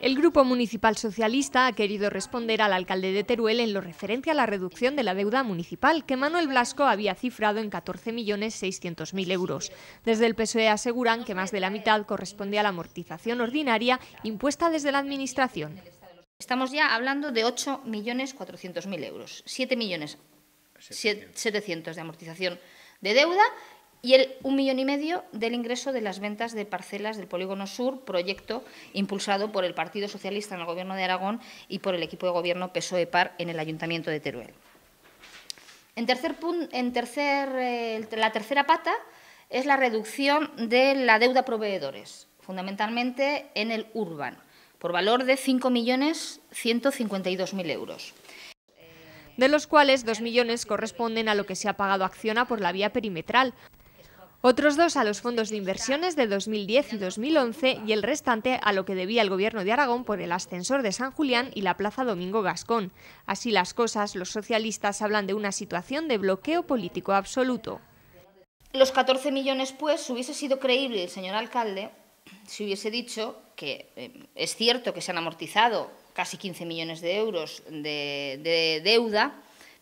El Grupo Municipal Socialista ha querido responder al alcalde de Teruel en lo referente a la reducción de la deuda municipal, que Manuel Blasco había cifrado en 14.600.000 euros. Desde el PSOE aseguran que más de la mitad corresponde a la amortización ordinaria impuesta desde la Administración. Estamos ya hablando de 8.400.000 euros, 7.700.000 de amortización de deuda y el un millón y medio del ingreso de las ventas de parcelas del Polígono Sur, proyecto impulsado por el Partido Socialista en el Gobierno de Aragón y por el equipo de gobierno PSOE-PAR en el Ayuntamiento de Teruel. En, tercer, en tercer, eh, la tercera pata es la reducción de la deuda a proveedores, fundamentalmente en el urban, por valor de 5.152.000 euros de los cuales 2 millones corresponden a lo que se ha pagado Acciona por la vía perimetral, otros dos a los fondos de inversiones de 2010 y 2011 y el restante a lo que debía el Gobierno de Aragón por el ascensor de San Julián y la Plaza Domingo Gascón. Así las cosas, los socialistas hablan de una situación de bloqueo político absoluto. Los 14 millones, pues, hubiese sido creíble el señor alcalde si hubiese dicho que eh, es cierto que se han amortizado casi 15 millones de euros de deuda,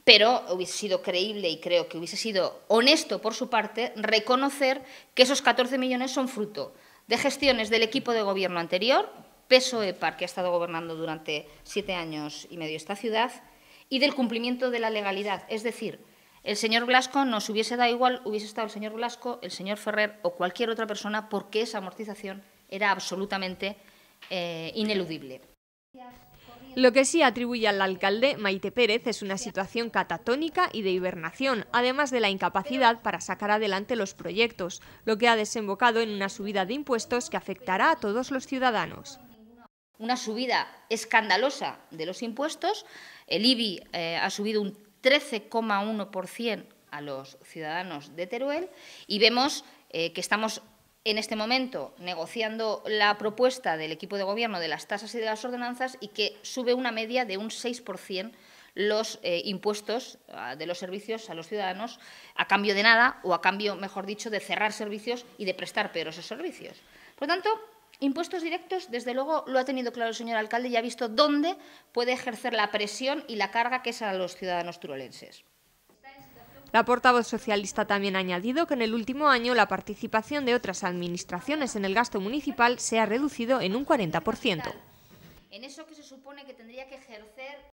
pero hubiese sido creíble y creo que hubiese sido honesto por su parte reconocer que esos 14 millones son fruto de gestiones del equipo de gobierno anterior, PSOE-PAR, que ha estado gobernando durante siete años y medio esta ciudad, y del cumplimiento de la legalidad. Es decir, el señor Blasco nos hubiese dado igual, hubiese estado el señor Blasco, el señor Ferrer o cualquier otra persona, porque esa amortización era absolutamente eh, ineludible. Lo que sí atribuye al alcalde Maite Pérez es una situación catatónica y de hibernación, además de la incapacidad para sacar adelante los proyectos, lo que ha desembocado en una subida de impuestos que afectará a todos los ciudadanos. Una subida escandalosa de los impuestos. El IBI eh, ha subido un 13,1% a los ciudadanos de Teruel y vemos eh, que estamos en este momento negociando la propuesta del equipo de gobierno de las tasas y de las ordenanzas y que sube una media de un 6% los eh, impuestos ah, de los servicios a los ciudadanos a cambio de nada o a cambio, mejor dicho, de cerrar servicios y de prestar peor esos servicios. Por lo tanto, impuestos directos, desde luego, lo ha tenido claro el señor alcalde y ha visto dónde puede ejercer la presión y la carga que es a los ciudadanos turolenses. La portavoz socialista también ha añadido que en el último año la participación de otras administraciones en el gasto municipal se ha reducido en un 40%. En eso se supone que tendría que ejercer